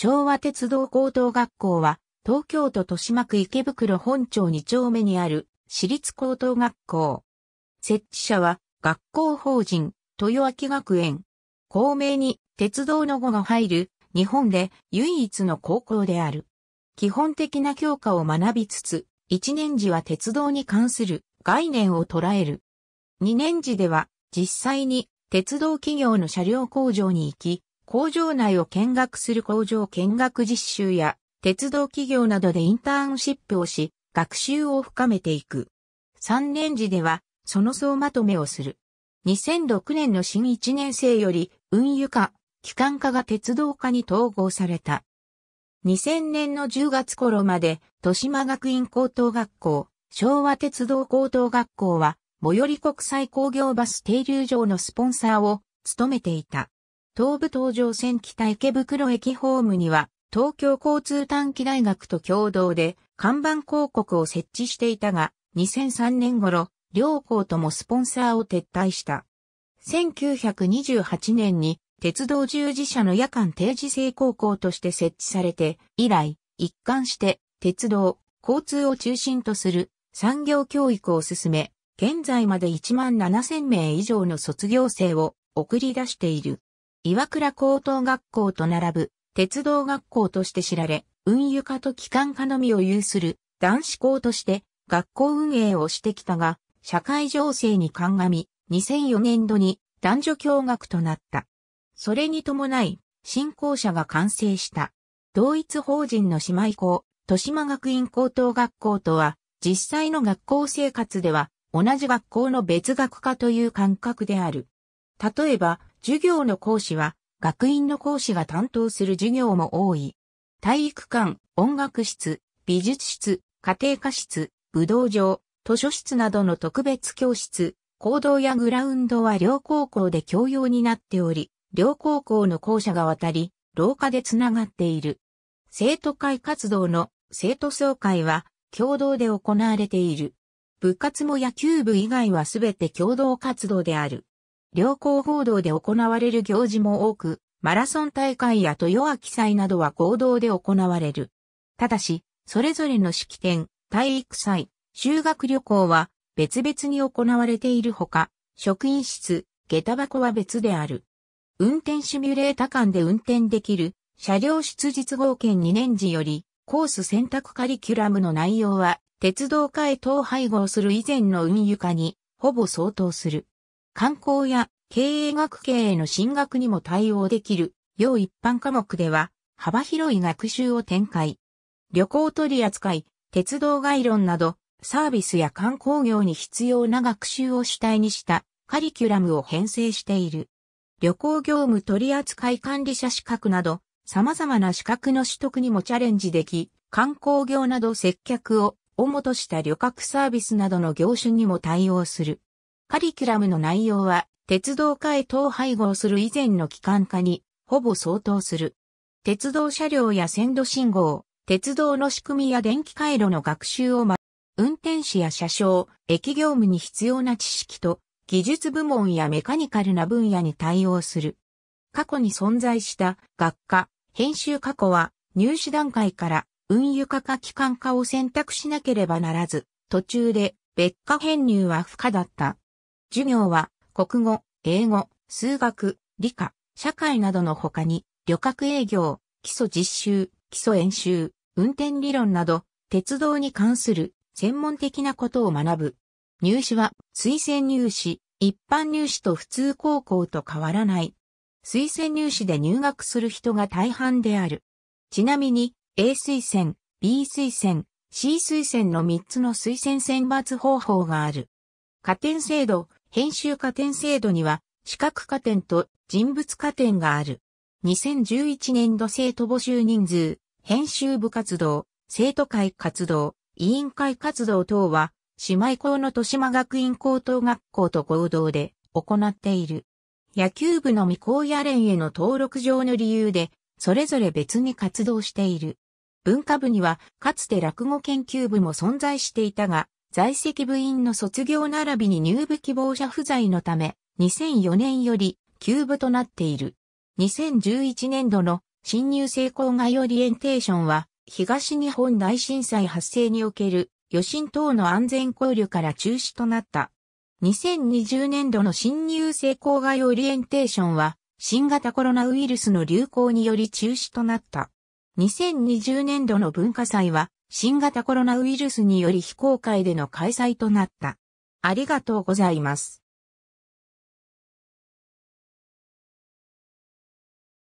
昭和鉄道高等学校は、東京都豊島区池袋本町2丁目にある私立高等学校。設置者は学校法人豊明学園。校名に鉄道の語が入る日本で唯一の高校である。基本的な教科を学びつつ、1年時は鉄道に関する概念を捉える。2年時では実際に鉄道企業の車両工場に行き、工場内を見学する工場見学実習や、鉄道企業などでインターンシップをし、学習を深めていく。3年時では、その総まとめをする。2006年の新1年生より、運輸課、機関課が鉄道課に統合された。2000年の10月頃まで、豊島学院高等学校、昭和鉄道高等学校は、最寄り国際工業バス停留場のスポンサーを務めていた。東武東上線北池袋駅ホームには、東京交通短期大学と共同で、看板広告を設置していたが、2003年頃、両校ともスポンサーを撤退した。1928年に、鉄道従事者の夜間定時制高校として設置されて、以来、一貫して、鉄道、交通を中心とする産業教育を進め、現在まで1万7000名以上の卒業生を送り出している。岩倉高等学校と並ぶ鉄道学校として知られ、運輸科と機関科のみを有する男子校として学校運営をしてきたが、社会情勢に鑑み、2004年度に男女共学となった。それに伴い、新校舎が完成した。同一法人の姉妹校、豊島学院高等学校とは、実際の学校生活では、同じ学校の別学科という感覚である。例えば、授業の講師は、学院の講師が担当する授業も多い。体育館、音楽室、美術室、家庭科室、武道場、図書室などの特別教室、行動やグラウンドは両高校で教養になっており、両高校の校舎が渡り、廊下でつながっている。生徒会活動の生徒総会は共同で行われている。部活も野球部以外はすべて共同活動である。両校報道で行われる行事も多く、マラソン大会や豊明祭などは合同で行われる。ただし、それぞれの式典、体育祭、修学旅行は別々に行われているほか、職員室、下駄箱は別である。運転シミュレータ間で運転できる車両出実合計2年時よりコース選択カリキュラムの内容は鉄道化へ等配合する以前の運輸化にほぼ相当する。観光や経営学系への進学にも対応できる、要一般科目では、幅広い学習を展開。旅行取扱い、鉄道概論など、サービスや観光業に必要な学習を主体にしたカリキュラムを編成している。旅行業務取扱い管理者資格など、様々な資格の取得にもチャレンジでき、観光業など接客を主とした旅客サービスなどの業種にも対応する。カリキュラムの内容は、鉄道化へ統配合する以前の機関化に、ほぼ相当する。鉄道車両や線路信号、鉄道の仕組みや電気回路の学習をま、運転士や車掌、駅業務に必要な知識と、技術部門やメカニカルな分野に対応する。過去に存在した学科、編集過去は入試段階から運輸化か機関化を選択しなければならず、途中で別科編入は不可だった。授業は、国語、英語、数学、理科、社会などの他に、旅客営業、基礎実習、基礎演習、運転理論など、鉄道に関する専門的なことを学ぶ。入試は、推薦入試、一般入試と普通高校と変わらない。推薦入試で入学する人が大半である。ちなみに、A 推薦、B 推薦、C 推薦の3つの推薦選抜方法がある。加点制度、編集加点制度には、資格加点と人物加点がある。2011年度生徒募集人数、編集部活動、生徒会活動、委員会活動等は、姉妹校の豊島学院高等学校と合同で行っている。野球部の未公野連への登録上の理由で、それぞれ別に活動している。文化部には、かつて落語研究部も存在していたが、在籍部員の卒業並びに入部希望者不在のため、2004年より休部となっている。2011年度の新入生校外オリエンテーションは、東日本大震災発生における余震等の安全考慮から中止となった。2020年度の新入生校外オリエンテーションは、新型コロナウイルスの流行により中止となった。2020年度の文化祭は、新型コロナウイルスにより非公開での開催となった。ありがとうございます。